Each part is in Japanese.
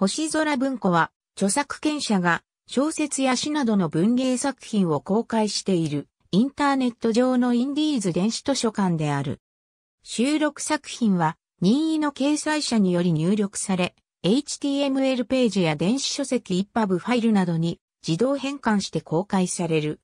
星空文庫は、著作権者が小説や詩などの文芸作品を公開しているインターネット上のインディーズ電子図書館である。収録作品は任意の掲載者により入力され、HTML ページや電子書籍一 p u ファイルなどに自動変換して公開される。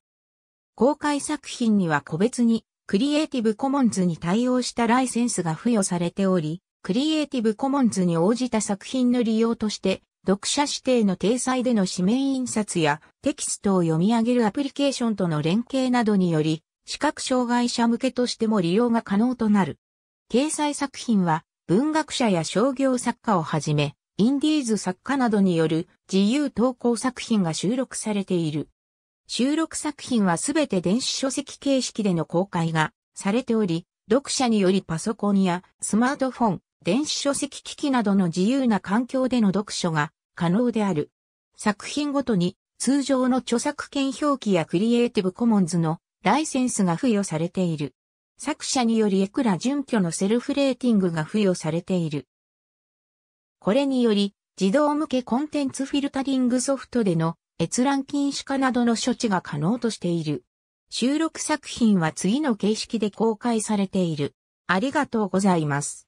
公開作品には個別にクリエイティブコモンズに対応したライセンスが付与されており、クリエイティブコモンズに応じた作品の利用として、読者指定の掲裁での紙面印刷やテキストを読み上げるアプリケーションとの連携などにより、視覚障害者向けとしても利用が可能となる。掲載作品は、文学者や商業作家をはじめ、インディーズ作家などによる自由投稿作品が収録されている。収録作品はすべて電子書籍形式での公開がされており、読者によりパソコンやスマートフォン、電子書籍機器などの自由な環境での読書が可能である。作品ごとに通常の著作権表記やクリエイティブコモンズのライセンスが付与されている。作者によりエクラ準拠のセルフレーティングが付与されている。これにより、自動向けコンテンツフィルタリングソフトでの閲覧禁止化などの処置が可能としている。収録作品は次の形式で公開されている。ありがとうございます。